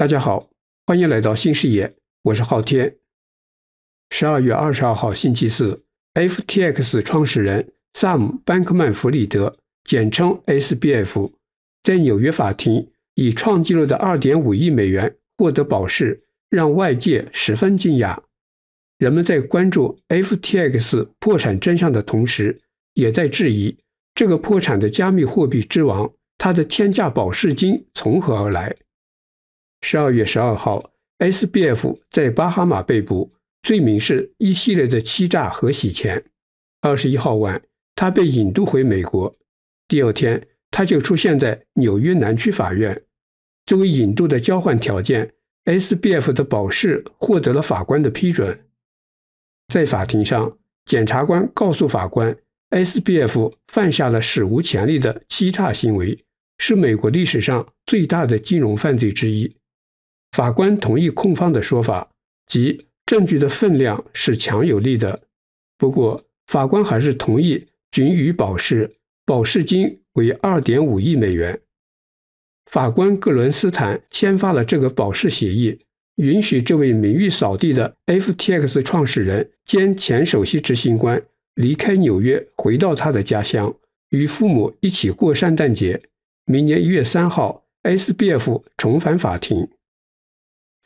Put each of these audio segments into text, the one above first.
大家好，欢迎来到新视野，我是昊天。十二月二十二号星期四，FTX 创始人 Sam b a n k m a n 简称 SBF） 在纽约法庭以创纪录的二点五亿美元获得保释，让外界十分惊讶。人们在关注 FTX 破产真相的同时，也在质疑这个破产的加密货币之王，他的天价保释金从何而来？十二月十二号，S.B.F. 在巴哈马被捕，罪名是一系列的欺诈和洗钱。二十一号晚，他被引渡回美国。第二天，他就出现在纽约南区法院。作为引渡的交换条件，S.B.F. 的保释获得了法官的批准。在法庭上，检察官告诉法官，S.B.F. 犯下了史无前例的欺诈行为，是美国历史上最大的金融犯罪之一。法官同意控方的说法，即证据的分量是强有力的。不过，法官还是同意准予保释，保释金为二点五亿美元。法官格伦斯坦签发了这个保释协议，允许这位名誉扫地的 FTX 创始人兼前首席执行官离开纽约，回到他的家乡，与父母一起过圣诞节。明年一月三号，SBF 重返法庭。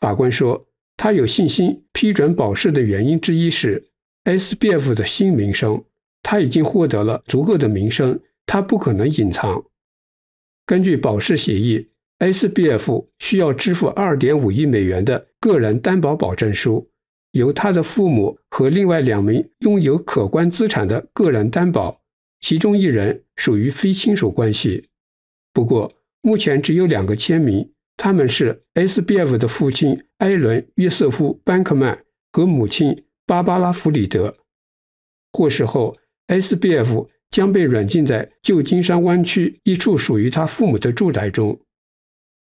法官说，他有信心批准保释的原因之一是 SBF 的新名声，他已经获得了足够的名声，他不可能隐藏。根据保释协议，SBF 需要支付二点五亿美元的个人担保保证书，由他的父母和另外两名拥有可观资产的个人担保，其中一人属于非亲属关系。不过，目前只有两个签名。他们是 S.B.F 的父亲埃伦·约瑟夫·班克曼和母亲芭芭拉·弗里德。获释后，S.B.F 将被软禁在旧金山湾区一处属于他父母的住宅中。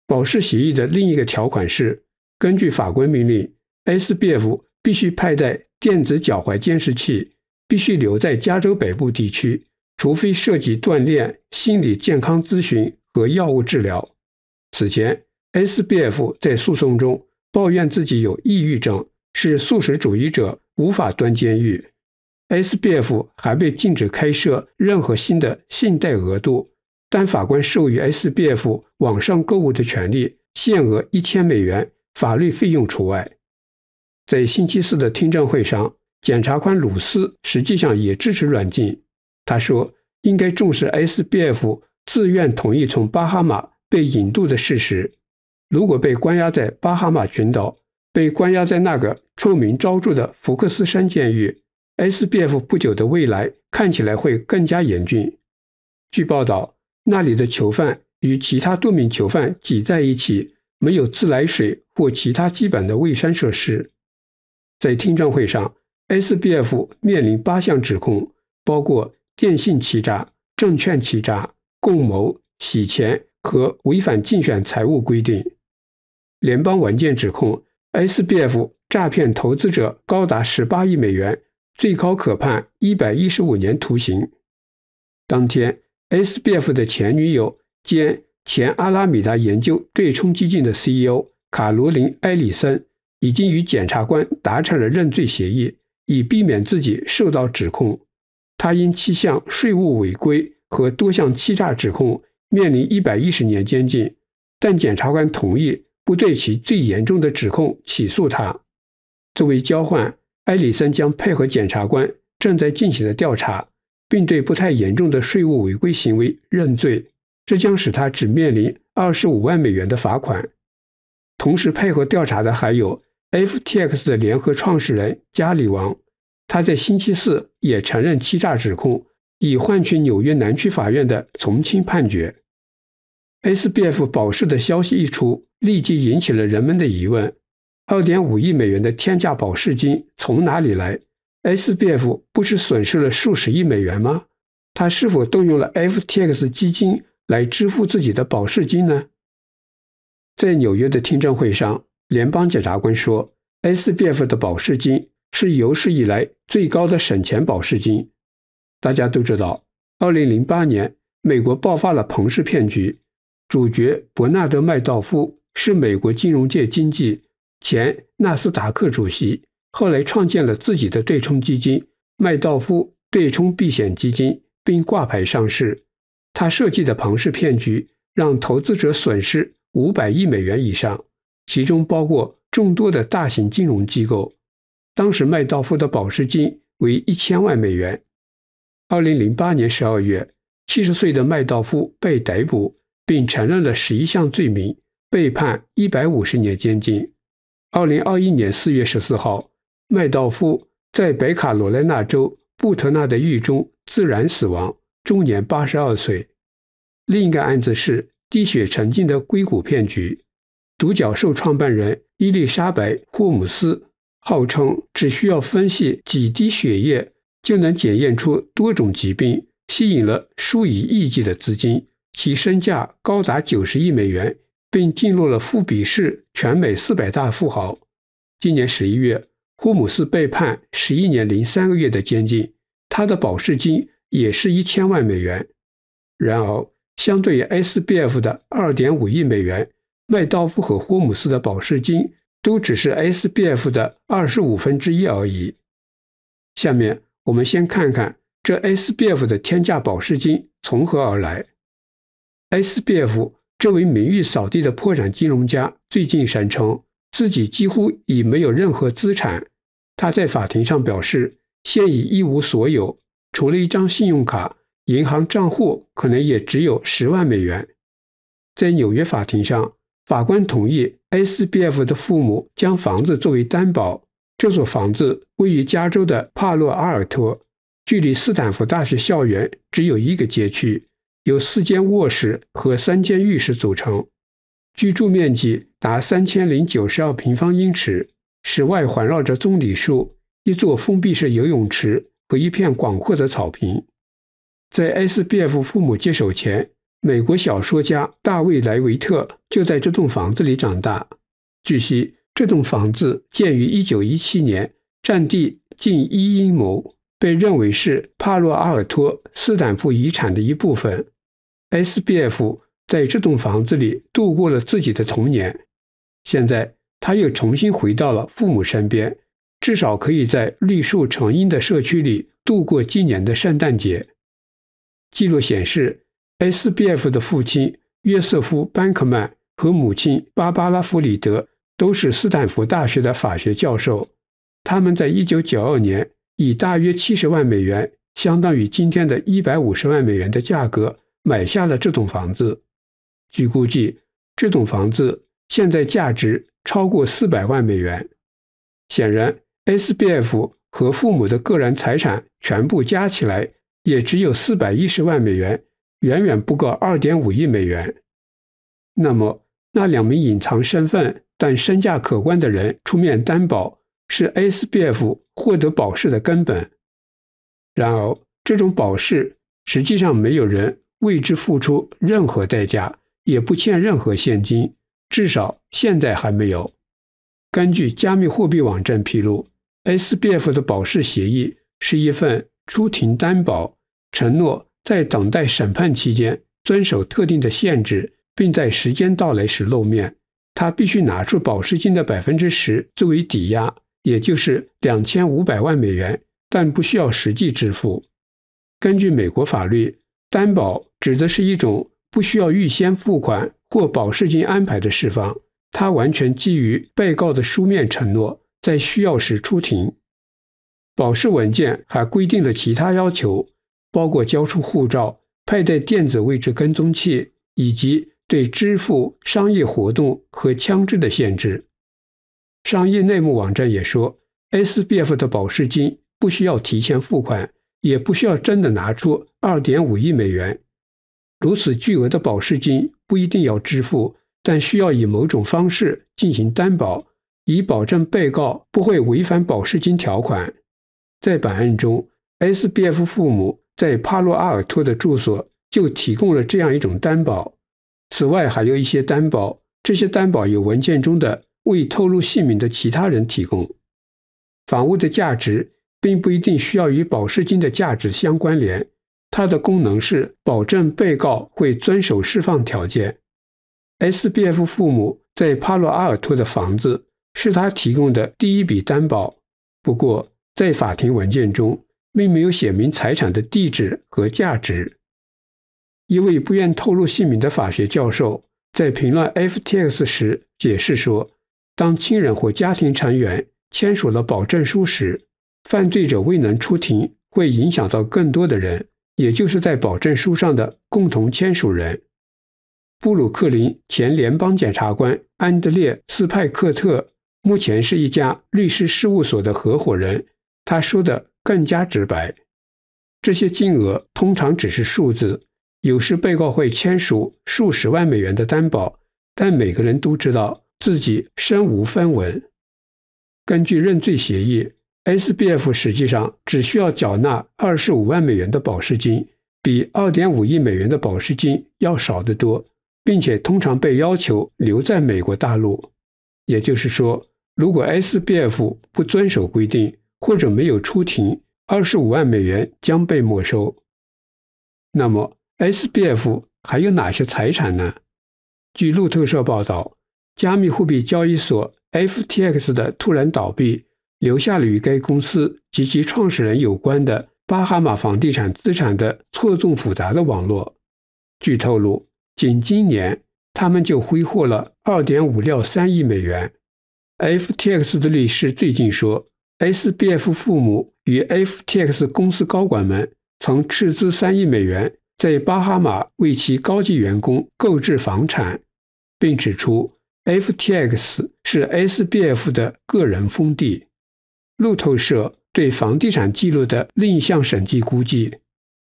保释协议的另一个条款是，根据法官命令，S.B.F 必须佩戴电子脚踝监视器，必须留在加州北部地区，除非涉及锻炼、心理健康咨询和药物治疗。此前。S.B.F. 在诉讼中抱怨自己有抑郁症，是素食主义者，无法蹲监狱。S.B.F. 还被禁止开设任何新的信贷额度，但法官授予 S.B.F. 网上购物的权利，限额一千美元（法律费用除外）。在星期四的听证会上，检察官鲁斯实际上也支持软禁。他说：“应该重视 S.B.F. 自愿同意从巴哈马被引渡的事实。”如果被关押在巴哈马群岛，被关押在那个臭名昭著的福克斯山监狱，S B F 不久的未来看起来会更加严峻。据报道，那里的囚犯与其他多名囚犯挤在一起，没有自来水或其他基本的卫生设施。在听证会上，S B F 面临八项指控，包括电信欺诈、证券欺诈、共谋、洗钱和违反竞选财务规定。联邦文件指控 S.B.F. 诈骗投资者高达18亿美元，最高可判115年徒刑。当天，S.B.F. 的前女友兼前阿拉米达研究对冲基金的 CEO 卡罗琳·埃里森已经与检察官达成了认罪协议，以避免自己受到指控。他因七项税务违规和多项欺诈指控面临110年监禁，但检察官同意。不对其最严重的指控起诉他。作为交换，埃里森将配合检察官正在进行的调查，并对不太严重的税务违规行为认罪，这将使他只面临二十五万美元的罚款。同时配合调查的还有 FTX 的联合创始人加里·王，他在星期四也承认欺诈指控，以换取纽约南区法院的从轻判决。S.B.F 保释的消息一出，立即引起了人们的疑问：二点五亿美元的天价保释金从哪里来？S.B.F 不是损失了数十亿美元吗？他是否动用了 F.T.X 基金来支付自己的保释金呢？在纽约的听证会上，联邦检察官说，S.B.F 的保释金是有史以来最高的省钱保释金。大家都知道，二零零八年美国爆发了彭氏骗局。主角伯纳德·麦道夫是美国金融界经济前纳斯达克主席，后来创建了自己的对冲基金——麦道夫对冲避险基金，并挂牌上市。他设计的庞氏骗局让投资者损失五百亿美元以上，其中包括众多的大型金融机构。当时，麦道夫的保释金为一千万美元。二零零八年十二月，七十岁的麦道夫被逮捕。并承认了十一项罪名，被判一百五十年监禁。二零二一年四月十四号，麦道夫在北卡罗来纳州布特纳的狱中自然死亡，终年八十二岁。另一个案子是滴血成金的硅谷骗局，独角兽创办人伊丽莎白·霍姆斯号称只需要分析几滴血液就能检验出多种疾病，吸引了数以亿计的资金。其身价高达九十亿美元，并进入了富比士全美四百大富豪。今年十一月，霍姆斯被判十一年零三个月的监禁，他的保释金也是一千万美元。然而，相对于 SBF 的二点五亿美元，麦道夫和霍姆斯的保释金都只是 SBF 的二十五分之一而已。下面我们先看看这 SBF 的天价保释金从何而来。S.B.F. 这位名誉扫地的破产金融家最近声称自己几乎已没有任何资产。他在法庭上表示，现已一无所有，除了一张信用卡，银行账户可能也只有十万美元。在纽约法庭上，法官同意 S.B.F. 的父母将房子作为担保。这所房子位于加州的帕洛阿尔托，距离斯坦福大学校园只有一个街区。由四间卧室和三间浴室组成，居住面积达三千零九十二平方英尺。室外环绕着棕榈树、一座封闭式游泳池和一片广阔的草坪。在 SBF 父母接手前，美国小说家大卫·莱维特就在这栋房子里长大。据悉，这栋房子建于一九一七年，占地近一英亩，被认为是帕洛阿尔托斯坦福遗产的一部分。S.B.F. 在这栋房子里度过了自己的童年，现在他又重新回到了父母身边，至少可以在绿树成荫的社区里度过今年的圣诞节。记录显示，S.B.F. 的父亲约瑟夫·班克曼和母亲芭芭拉·弗里德都是斯坦福大学的法学教授。他们在1992年以大约70万美元（相当于今天的一百五十万美元）的价格。买下了这栋房子，据估计，这栋房子现在价值超过四百万美元。显然，S B F 和父母的个人财产全部加起来也只有四百一十万美元，远远不够二点五亿美元。那么，那两名隐藏身份但身价可观的人出面担保，是 S B F 获得保释的根本。然而，这种保释实际上没有人。为之付出任何代价，也不欠任何现金，至少现在还没有。根据加密货币网站披露，S.B.F. 的保释协议是一份出庭担保，承诺在等待审判期间遵守特定的限制，并在时间到来时露面。他必须拿出保释金的百分之十作为抵押，也就是两千五百万美元，但不需要实际支付。根据美国法律。担保指的是一种不需要预先付款或保释金安排的释放，它完全基于被告的书面承诺，在需要时出庭。保释文件还规定了其他要求，包括交出护照、佩戴电子位置跟踪器，以及对支付商业活动和枪支的限制。商业内幕网站也说，S.B.F. 的保释金不需要提前付款。也不需要真的拿出二点五亿美元，如此巨额的保释金不一定要支付，但需要以某种方式进行担保，以保证被告不会违反保释金条款。在本案中，S.B.F. 父母在帕洛阿尔托的住所就提供了这样一种担保。此外，还有一些担保，这些担保由文件中的未透露姓名的其他人提供，房屋的价值。并不一定需要与保释金的价值相关联，它的功能是保证被告会遵守释放条件。S.B.F. 父母在帕洛阿尔托的房子是他提供的第一笔担保，不过在法庭文件中并没有写明财产的地址和价值。一位不愿透露姓名的法学教授在评论 F.T.X. 时解释说，当亲人或家庭成员签署了保证书时。犯罪者未能出庭，会影响到更多的人，也就是在保证书上的共同签署人。布鲁克林前联邦检察官安德烈斯派克特目前是一家律师事务所的合伙人。他说的更加直白：这些金额通常只是数字，有时被告会签署数十万美元的担保，但每个人都知道自己身无分文。根据认罪协议。SBF 实际上只需要缴纳二十五万美元的保释金，比二点五亿美元的保释金要少得多，并且通常被要求留在美国大陆。也就是说，如果 SBF 不遵守规定或者没有出庭，二十五万美元将被没收。那么，SBF 还有哪些财产呢？据路透社报道，加密货币交易所 FTX 的突然倒闭。留下了与该公司及其创始人有关的巴哈马房地产资产的错综复杂的网络。据透露，仅今年他们就挥霍了二点五六三亿美元。FTX 的律师最近说，SBF 父母与 FTX 公司高管们曾斥资三亿美元在巴哈马为其高级员工购置房产，并指出 FTX 是 SBF 的个人封地。路透社对房地产记录的另一项审计估计，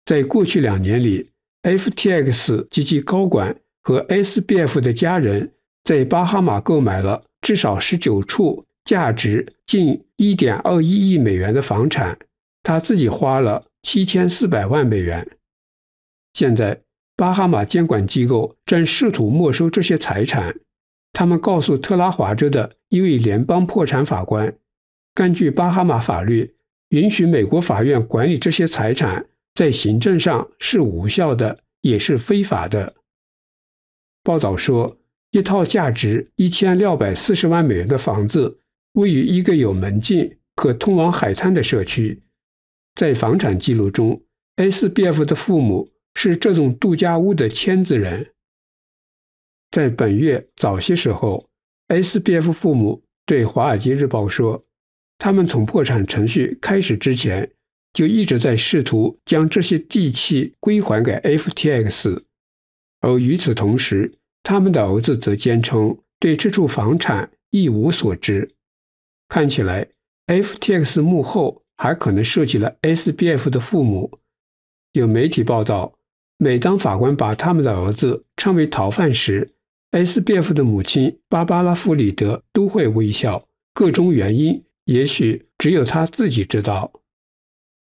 在过去两年里，FTX 及其高管和 SBF 的家人在巴哈马购买了至少十九处价值近一点二一亿美元的房产。他自己花了七千四百万美元。现在，巴哈马监管机构正试图没收这些财产。他们告诉特拉华州的一位联邦破产法官。根据巴哈马法律，允许美国法院管理这些财产，在行政上是无效的，也是非法的。报道说，一套价值一千六百四十万美元的房子，位于一个有门禁、可通往海滩的社区。在房产记录中，S.B.F. 的父母是这种度假屋的签字人。在本月早些时候，S.B.F. 父母对《华尔街日报》说。他们从破产程序开始之前就一直在试图将这些地契归还给 FTX，而与此同时，他们的儿子则坚称对这处房产一无所知。看起来，FTX 幕后还可能涉及了 SBF 的父母。有媒体报道，每当法官把他们的儿子称为逃犯时，SBF 的母亲芭芭拉·弗里德都会微笑。各中原因。也许只有他自己知道。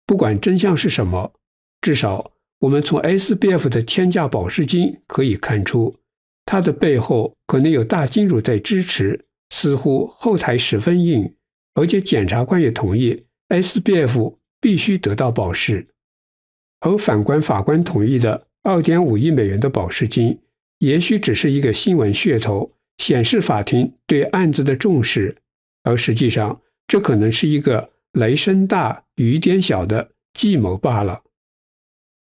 不管真相是什么，至少我们从 S B F 的天价保释金可以看出，它的背后可能有大金主在支持，似乎后台十分硬。而且检察官也同意 S B F 必须得到保释。而反观法官同意的二点五亿美元的保释金，也许只是一个新闻噱头，显示法庭对案子的重视，而实际上。这可能是一个雷声大雨点小的计谋罢了。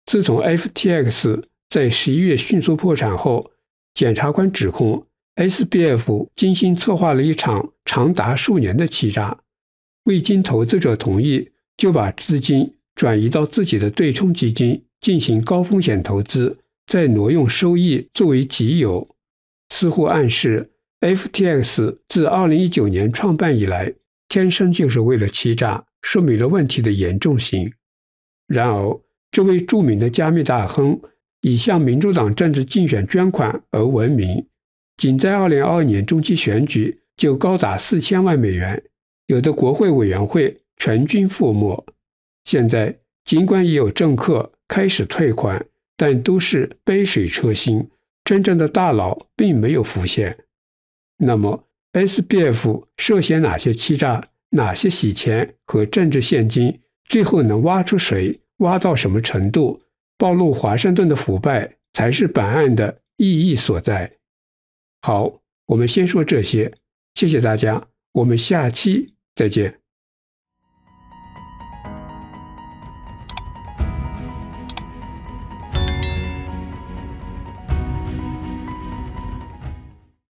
自从 FTX 在十一月迅速破产后，检察官指控 SBF 精心策划了一场长达数年的欺诈，未经投资者同意就把资金转移到自己的对冲基金进行高风险投资，再挪用收益作为己有，似乎暗示 FTX 自二零一九年创办以来。天生就是为了欺诈，说明了问题的严重性。然而，这位著名的加密大亨以向民主党政治竞选捐款而闻名，仅在二零二二年中期选举就高达四千万美元，有的国会委员会全军覆没。现在，尽管也有政客开始退款，但都是杯水车薪，真正的大佬并没有浮现。那么？S.B.F 涉嫌哪些欺诈、哪些洗钱和政治现金？最后能挖出谁？挖到什么程度？暴露华盛顿的腐败才是本案的意义所在。好，我们先说这些，谢谢大家，我们下期再见。